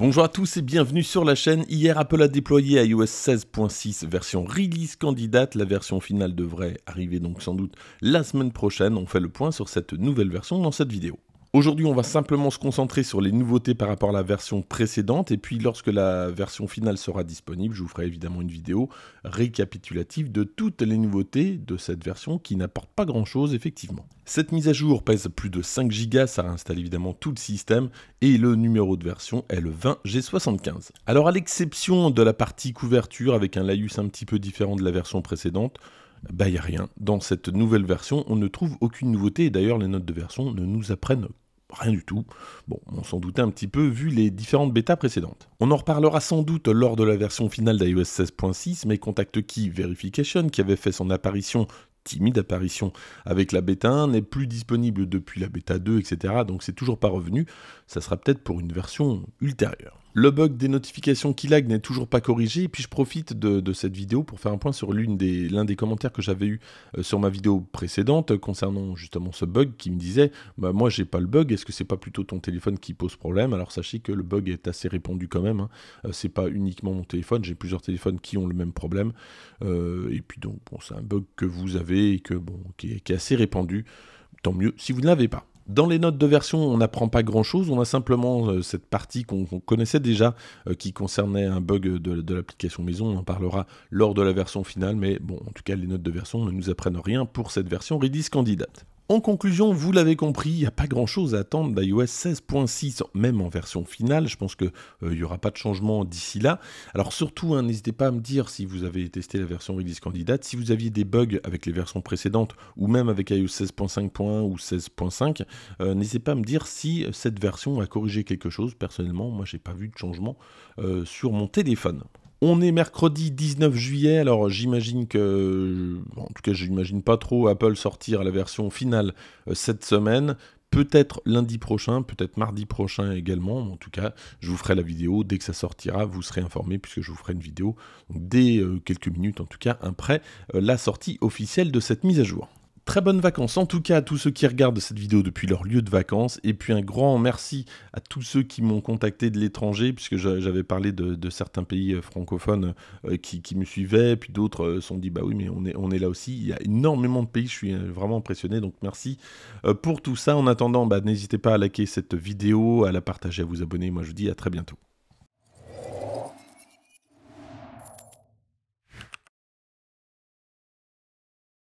Bonjour à tous et bienvenue sur la chaîne. Hier, Apple a déployé iOS 16.6 version release candidate. La version finale devrait arriver donc sans doute la semaine prochaine. On fait le point sur cette nouvelle version dans cette vidéo. Aujourd'hui, on va simplement se concentrer sur les nouveautés par rapport à la version précédente, et puis lorsque la version finale sera disponible, je vous ferai évidemment une vidéo récapitulative de toutes les nouveautés de cette version qui n'apporte pas grand-chose effectivement. Cette mise à jour pèse plus de 5 Go, ça réinstalle évidemment tout le système, et le numéro de version est le 20G75. Alors à l'exception de la partie couverture avec un laïus un petit peu différent de la version précédente, bah, n'y a rien. Dans cette nouvelle version, on ne trouve aucune nouveauté, et d'ailleurs les notes de version ne nous apprennent rien du tout. Bon, on s'en doutait un petit peu vu les différentes bêtas précédentes. On en reparlera sans doute lors de la version finale d'iOS 16.6, mais Contact Key Verification, qui avait fait son apparition timide apparition avec la bêta 1 n'est plus disponible depuis la bêta 2, etc. Donc c'est toujours pas revenu. Ça sera peut-être pour une version ultérieure. Le bug des notifications qui lag n'est toujours pas corrigé. Et puis je profite de, cette vidéo pour faire un point sur l'un des, des, commentaires que j'avais eu euh, sur ma vidéo précédente euh, concernant justement ce bug qui me disait bah, Moi j'ai pas le bug, est-ce que c'est pas plutôt ton téléphone qui pose problème Alors sachez que le bug est assez répandu quand même. Hein. Euh, c'est pas uniquement mon téléphone, j'ai plusieurs téléphones qui ont le même problème. et puis donc, bon, c'est un bug que vous avez et que, bon, qui est assez répandu. Tant mieux si vous ne l'avez pas. Dans les notes de version, on n'apprend pas grand-chose, on a simplement euh, cette partie qu'on connaissait déjà euh, qui concernait un bug de, de l'application maison, on en parlera lors de la version finale, mais bon, en tout cas, les notes de version ne nous apprennent rien pour cette version Redis Candidate. En conclusion, vous l'avez compris, il n'y a pas grand-chose à attendre d'iOS 16.6, même en version finale. Je pense qu'il euh, n'y aura pas de changement d'ici là. Alors surtout, hein, n'hésitez pas à me dire si vous avez testé la version release candidate, si vous aviez des bugs avec les versions précédentes, ou même avec iOS 16.5.1 ou 16.5. Euh, n'hésitez pas à me dire si cette version a corrigé quelque chose. Personnellement, moi, je n'ai pas vu de changement euh, sur mon téléphone. On est mercredi 19 juillet, alors j'imagine que, en tout cas j'imagine pas trop Apple sortir la version finale euh, cette semaine, peut-être lundi prochain, peut-être mardi prochain également. En tout cas, je vous ferai la vidéo dès que ça sortira. Vous serez informé puisque je vous ferai une vidéo dès euh, quelques minutes, en tout cas, après euh, la sortie officielle de cette mise à jour. Très bonnes vacances en tout cas à tous ceux qui regardent cette vidéo depuis leur lieu de vacances. Et puis un grand merci à tous ceux qui m'ont contacté de l'étranger, puisque j'avais parlé de, certains pays euh, francophones euh, qui, me suivaient, puis d'autres euh, se sont dit bah oui mais on est, on est là aussi. Il y a énormément de pays, je suis vraiment impressionné. Donc merci pour tout ça. En attendant, bah, n'hésitez pas à liker cette vidéo, à la partager, à vous abonner. Moi je vous dis à très bientôt.